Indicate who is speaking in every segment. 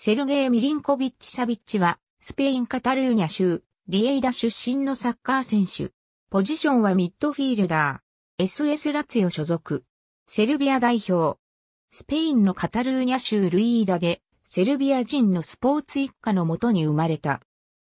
Speaker 1: セルゲイ・ミリンコビッチ・サビッチは、スペイン・カタルーニャ州、リエイダ出身のサッカー選手。ポジションはミッドフィールダー。SS ラツィオ所属。セルビア代表。スペインのカタルーニャ州ルイーダで、セルビア人のスポーツ一家のもとに生まれた。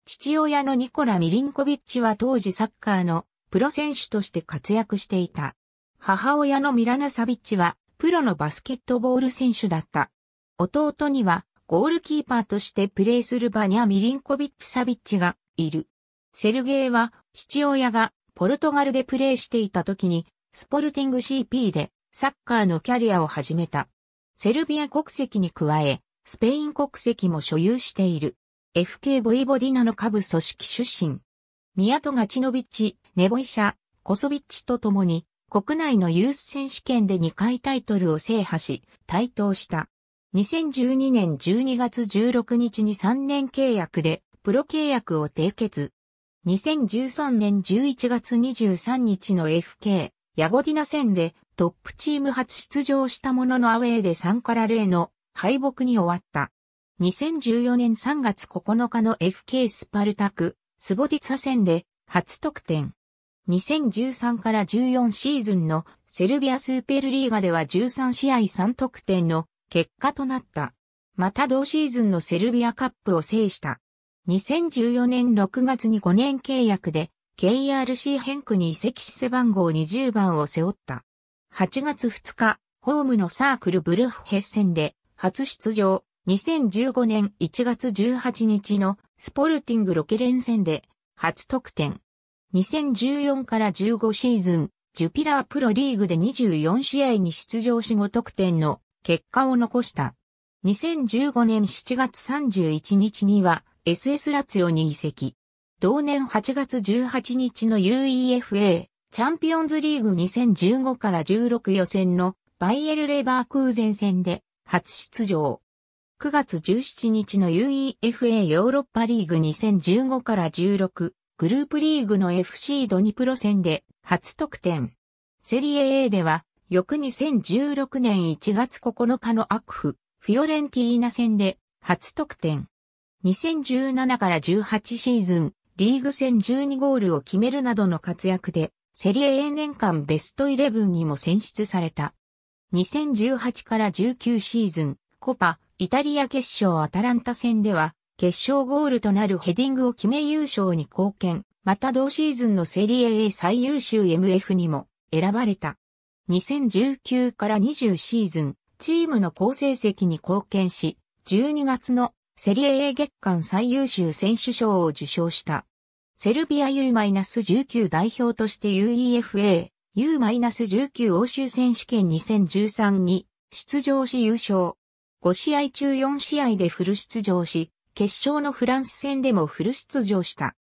Speaker 1: 父親のニコラ・ミリンコビッチは当時サッカーのプロ選手として活躍していた。母親のミラナ・サビッチはプロのバスケットボール選手だった。弟にはゴールキーパーとしてプレーするバニャ・ミリンコビッチ・サビッチがいる。セルゲイは父親がポルトガルでプレーしていた時にスポルティング CP でサッカーのキャリアを始めた。セルビア国籍に加え、スペイン国籍も所有している。FK ボイボディナの下部組織出身。ミヤトガチノビッチ、ネボイシャ、コソビッチと共に、国内のユース選手権で2回タイトルを制覇し、台頭した。2012年12月16日に3年契約でプロ契約を締結。2013年11月23日の FK ヤゴディナ戦でトップチーム初出場したもののアウェーで3から0の敗北に終わった。2014年3月9日の FK スパルタク、スボディツァ戦で初得点。2013から14シーズンのセルビアスーペルリーガでは13試合3得点の結果となった。また同シーズンのセルビアカップを制した。2014年6月に5年契約で KRC 変区に移籍し背番号20番を背負った。8月2日、ホームのサークルブルフヘッセンで初出場。2015年1月18日のスポルティングロケ連戦で初得点。2014から15シーズン、ジュピラープロリーグで24試合に出場し5得点の結果を残した。2015年7月31日には SS ラツヨに移籍。同年8月18日の UEFA チャンピオンズリーグ2015から16予選のバイエル・レバークーゼン戦で初出場。9月17日の UEFA ヨーロッパリーグ2015から16グループリーグの FC ドニプロ戦で初得点。セリエ A では翌2016年1月9日のアクフ、フィオレンティーナ戦で初得点。2017から18シーズン、リーグ戦12ゴールを決めるなどの活躍で、セリエ A 年間ベストイレブンにも選出された。2018から19シーズン、コパ、イタリア決勝アタランタ戦では、決勝ゴールとなるヘディングを決め優勝に貢献、また同シーズンのセリエ A 最優秀 MF にも選ばれた。2019から20シーズン、チームの好成績に貢献し、12月のセリエ A 月間最優秀選手賞を受賞した。セルビア U-19 代表として UEFA U-19 欧州選手権2013に出場し優勝。5試合中4試合でフル出場し、決勝のフランス戦でもフル出場した。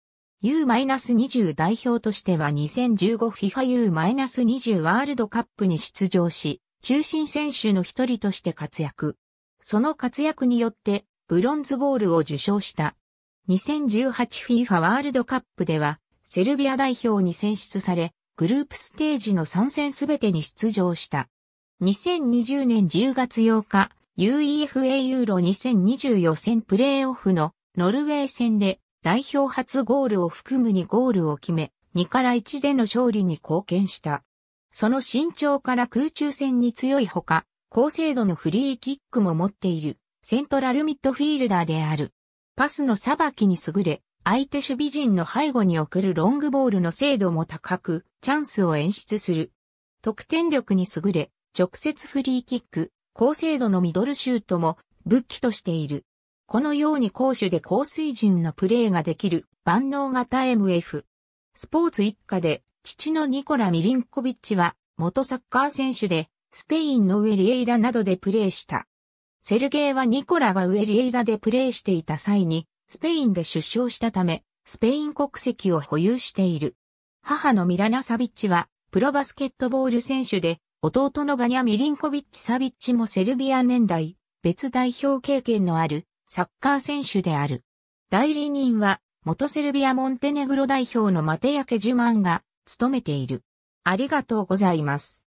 Speaker 1: U-20 代表としては 2015FIFAU-20 ワールドカップに出場し、中心選手の一人として活躍。その活躍によって、ブロンズボールを受賞した。2018FIFA ワールドカップでは、セルビア代表に選出され、グループステージの3戦すべてに出場した。2020年10月8日、UEFA ユーロ2020予選プレーオフのノルウェー戦で代表初ゴールを含む2ゴールを決め、2から1での勝利に貢献した。その身長から空中戦に強いほか、高精度のフリーキックも持っている、セントラルミッドフィールダーである。パスのさばきに優れ、相手守備陣の背後に送るロングボールの精度も高く、チャンスを演出する。得点力に優れ、直接フリーキック、高精度のミドルシュートも武器としている。このように攻守で高水準のプレーができる万能型 MF。スポーツ一家で、父のニコラ・ミリンコビッチは、元サッカー選手で、スペインのウェリエイダなどでプレーした。セルゲイはニコラがウェリエイダでプレーしていた際に、スペインで出生したため、スペイン国籍を保有している。母のミラナ・サビッチは、プロバスケットボール選手で、弟のバニャ・ミリンコビッチ・サビッチもセルビア年代、別代表経験のあるサッカー選手である。代理人は、元セルビア・モンテネグロ代表のマテヤケ・ジュマンが、務めている。ありがとうございます。